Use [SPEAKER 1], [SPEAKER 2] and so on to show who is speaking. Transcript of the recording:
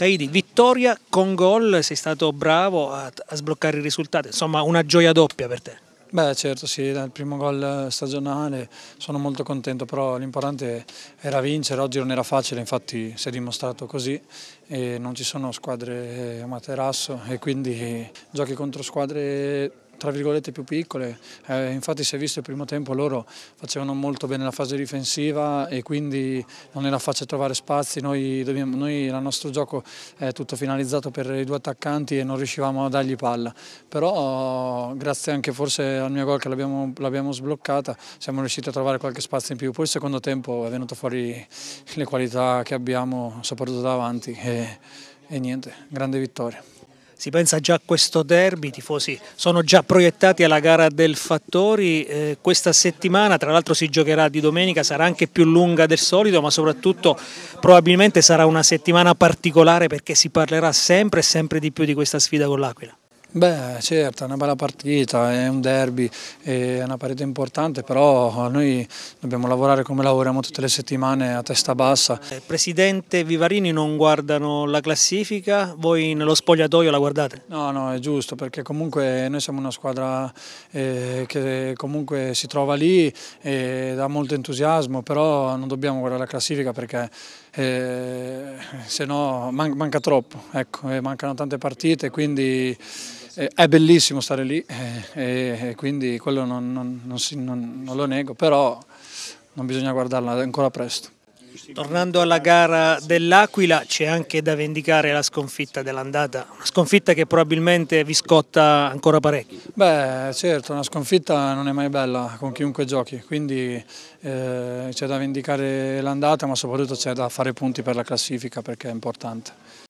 [SPEAKER 1] Caidi, vittoria con gol, sei stato bravo a, a sbloccare il risultato, insomma una gioia doppia per te. Beh certo sì, dal primo gol stagionale sono molto contento,
[SPEAKER 2] però l'importante era vincere, oggi non era facile, infatti si è dimostrato così e non ci sono squadre eh, a materasso e quindi giochi contro squadre tra virgolette più piccole, eh, infatti si è visto il primo tempo loro facevano molto bene la fase difensiva e quindi non era facile trovare spazi, noi, dobbiamo, noi il nostro gioco è tutto finalizzato per i due attaccanti e non riuscivamo a dargli palla, però grazie anche forse al mio gol che l'abbiamo sbloccata siamo riusciti a trovare qualche spazio in più, poi il secondo tempo è venuto fuori le qualità che abbiamo soprattutto davanti e,
[SPEAKER 1] e niente, grande vittoria. Si pensa già a questo derby, i tifosi sono già proiettati alla gara del Fattori, eh, questa settimana tra l'altro si giocherà di domenica, sarà anche più lunga del solito ma soprattutto probabilmente sarà una settimana particolare perché si parlerà sempre e sempre di più di questa sfida con l'Aquila.
[SPEAKER 2] Beh certo, è una bella partita, è un derby, è una partita importante, però noi dobbiamo lavorare come lavoriamo tutte le settimane a testa bassa.
[SPEAKER 1] Eh, Presidente Vivarini non guardano la classifica, voi nello spogliatoio la guardate? No, no, è giusto perché comunque noi siamo una
[SPEAKER 2] squadra eh, che comunque si trova lì e dà molto entusiasmo, però non dobbiamo guardare la classifica perché eh, se no man manca troppo, ecco, mancano tante partite, quindi eh, è bellissimo stare lì eh, e, e quindi quello non, non, non, si, non, lo nego, però non
[SPEAKER 1] bisogna guardarla ancora presto. Tornando alla gara dell'Aquila c'è anche da vendicare la sconfitta dell'andata, una sconfitta che probabilmente vi scotta ancora parecchio.
[SPEAKER 2] Beh certo, una sconfitta non è mai bella con chiunque giochi, quindi eh, c'è da vendicare l'andata ma soprattutto c'è da fare punti per la classifica perché è importante.